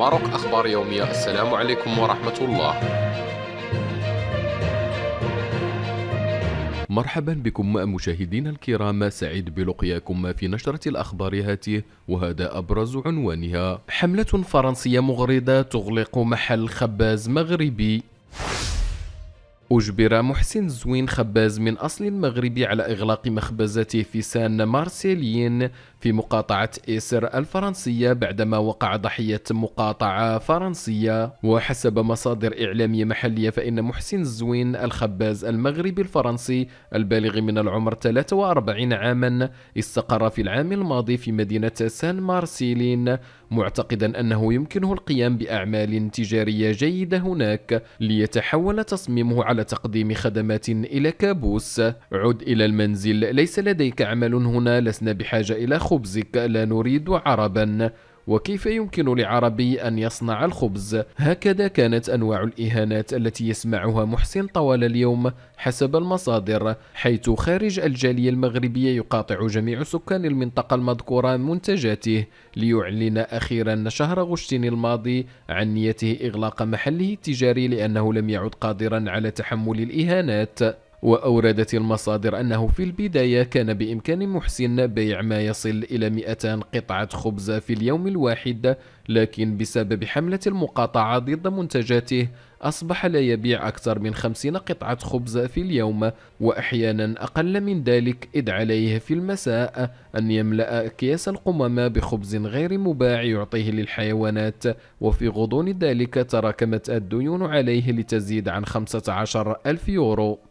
ماروك أخبار يومية السلام عليكم ورحمة الله مرحبا بكم مشاهدينا الكرام سعيد بلقياكم في نشرة الأخبار هاته وهذا أبرز عنوانها حملة فرنسية مغرضة تغلق محل خباز مغربي أجبر محسن زوين خباز من أصل مغربي على إغلاق مخبزته في سان مارسيليين في مقاطعة إيسر الفرنسية بعدما وقع ضحية مقاطعة فرنسية وحسب مصادر إعلامية محلية فإن محسن زوين الخباز المغربي الفرنسي البالغ من العمر 43 عاما استقر في العام الماضي في مدينة سان مارسيلين معتقدا أنه يمكنه القيام بأعمال تجارية جيدة هناك ليتحول تصميمه على تقديم خدمات إلى كابوس عد إلى المنزل ليس لديك عمل هنا لسنا بحاجة إلى خبزك لا نريد عربا وكيف يمكن لعربي أن يصنع الخبز هكذا كانت أنواع الإهانات التي يسمعها محسن طوال اليوم حسب المصادر حيث خارج الجالية المغربية يقاطع جميع سكان المنطقة المذكورة منتجاته ليعلن أخيرا شهر غشتين الماضي عن نيته إغلاق محله التجاري لأنه لم يعد قادرا على تحمل الإهانات وأوردت المصادر أنه في البداية كان بإمكان محسن بيع ما يصل إلى 200 قطعة خبز في اليوم الواحد لكن بسبب حملة المقاطعة ضد منتجاته أصبح لا يبيع أكثر من 50 قطعة خبز في اليوم وأحيانا أقل من ذلك إذ عليه في المساء أن يملأ أكياس القمامة بخبز غير مباع يعطيه للحيوانات وفي غضون ذلك تراكمت الديون عليه لتزيد عن 15 ألف يورو